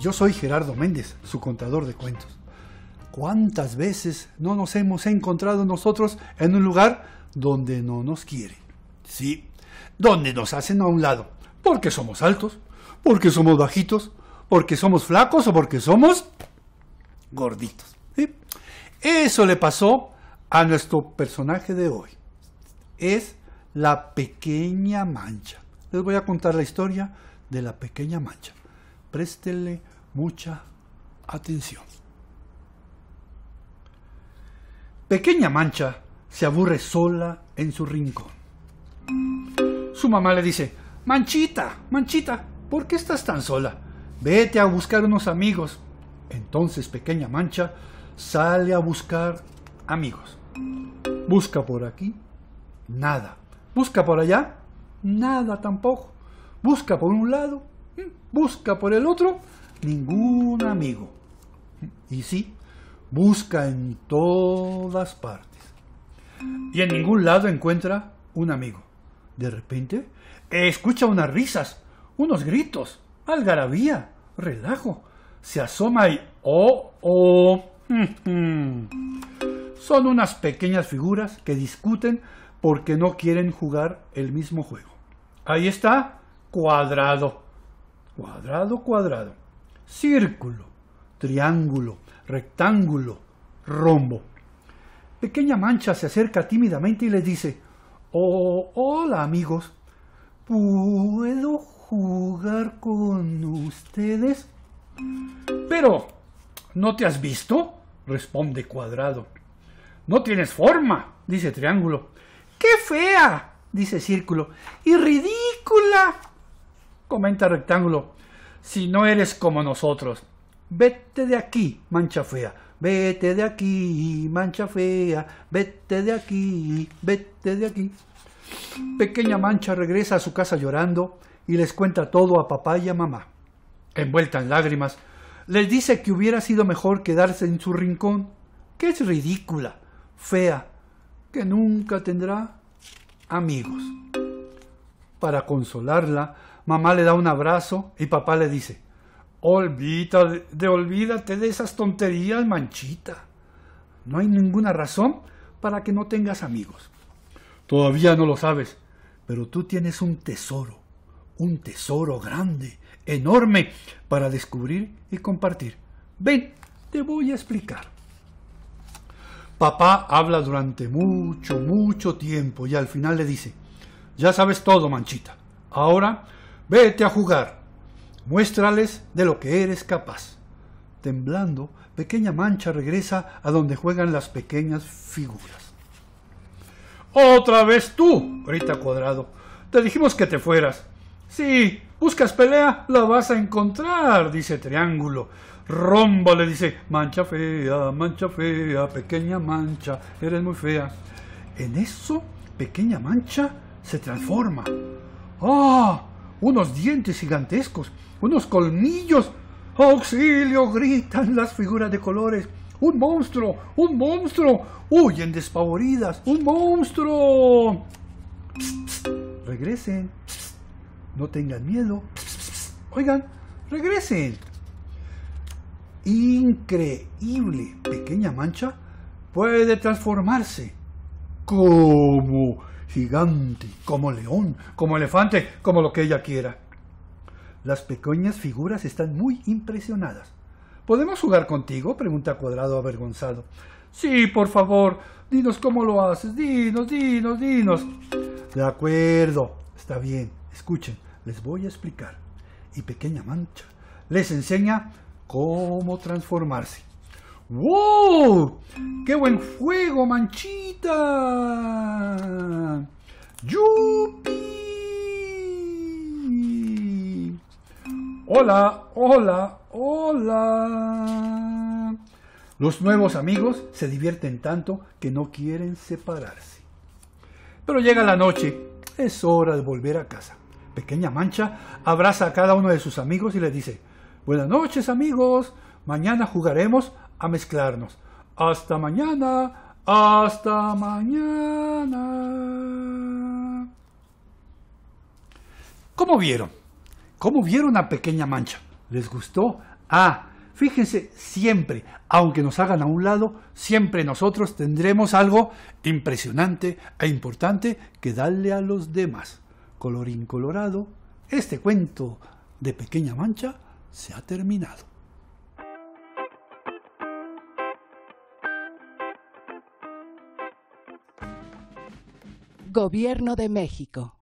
Yo soy Gerardo Méndez, su contador de cuentos. ¿Cuántas veces no nos hemos encontrado nosotros en un lugar donde no nos quieren? Sí, donde nos hacen a un lado, porque somos altos, porque somos bajitos, porque somos flacos o porque somos gorditos. Eso le pasó a nuestro personaje de hoy. Es la pequeña mancha. Les voy a contar la historia de la pequeña mancha. Préstenle mucha atención. Pequeña Mancha se aburre sola en su rincón. Su mamá le dice, Manchita, Manchita, ¿por qué estás tan sola? Vete a buscar unos amigos. Entonces Pequeña Mancha sale a buscar amigos. Busca por aquí, nada. Busca por allá, nada tampoco. Busca por un lado, Busca por el otro ningún amigo. Y sí, busca en todas partes. Y en ningún lado encuentra un amigo. De repente, escucha unas risas, unos gritos, algarabía, relajo. Se asoma y ¡oh, oh! Son unas pequeñas figuras que discuten porque no quieren jugar el mismo juego. Ahí está, cuadrado cuadrado, cuadrado, círculo, triángulo, rectángulo, rombo. Pequeña Mancha se acerca tímidamente y les dice, oh, hola amigos, ¿puedo jugar con ustedes? Pero, ¿no te has visto? responde Cuadrado. No tienes forma, dice Triángulo. ¡Qué fea! dice Círculo. ¡Y ridícula! comenta Rectángulo si no eres como nosotros. Vete de aquí, mancha fea. Vete de aquí, mancha fea. Vete de aquí, vete de aquí. Pequeña mancha regresa a su casa llorando y les cuenta todo a papá y a mamá. Envuelta en lágrimas, les dice que hubiera sido mejor quedarse en su rincón, que es ridícula, fea, que nunca tendrá amigos. Para consolarla, Mamá le da un abrazo y papá le dice, olvídate, de, olvídate de esas tonterías, manchita. No hay ninguna razón para que no tengas amigos. Todavía no lo sabes, pero tú tienes un tesoro, un tesoro grande, enorme, para descubrir y compartir. Ven, te voy a explicar. Papá habla durante mucho, mucho tiempo y al final le dice, ya sabes todo, manchita. Ahora Vete a jugar. Muéstrales de lo que eres capaz. Temblando, pequeña mancha regresa a donde juegan las pequeñas figuras. Otra vez tú, grita Cuadrado. Te dijimos que te fueras. Sí, buscas pelea, la vas a encontrar, dice Triángulo. Rombo le dice, mancha fea, mancha fea, pequeña mancha, eres muy fea. En eso, pequeña mancha se transforma. ¡Ah! ¡Oh! unos dientes gigantescos, unos colmillos. ¡Auxilio! gritan las figuras de colores. ¡Un monstruo! ¡Un monstruo! ¡Huyen despavoridas! ¡Un monstruo! Regresen. No tengan miedo. Oigan, regresen. Increíble. Pequeña mancha puede transformarse. ¿Cómo? gigante, como león, como elefante, como lo que ella quiera. Las pequeñas figuras están muy impresionadas. ¿Podemos jugar contigo? pregunta Cuadrado avergonzado. Sí, por favor, dinos cómo lo haces, dinos, dinos, dinos. De acuerdo, está bien, escuchen, les voy a explicar. Y Pequeña Mancha les enseña cómo transformarse. ¡Wow! ¡Qué buen fuego, manchita! ¡Yupi! Hola, hola, hola. Los nuevos amigos se divierten tanto que no quieren separarse. Pero llega la noche, es hora de volver a casa. Pequeña Mancha abraza a cada uno de sus amigos y les dice, Buenas noches amigos, Mañana jugaremos a mezclarnos. Hasta mañana. Hasta mañana. ¿Cómo vieron? ¿Cómo vieron a Pequeña Mancha? ¿Les gustó? Ah, fíjense, siempre, aunque nos hagan a un lado, siempre nosotros tendremos algo impresionante e importante que darle a los demás. Colorín colorado, este cuento de Pequeña Mancha se ha terminado. Gobierno de México.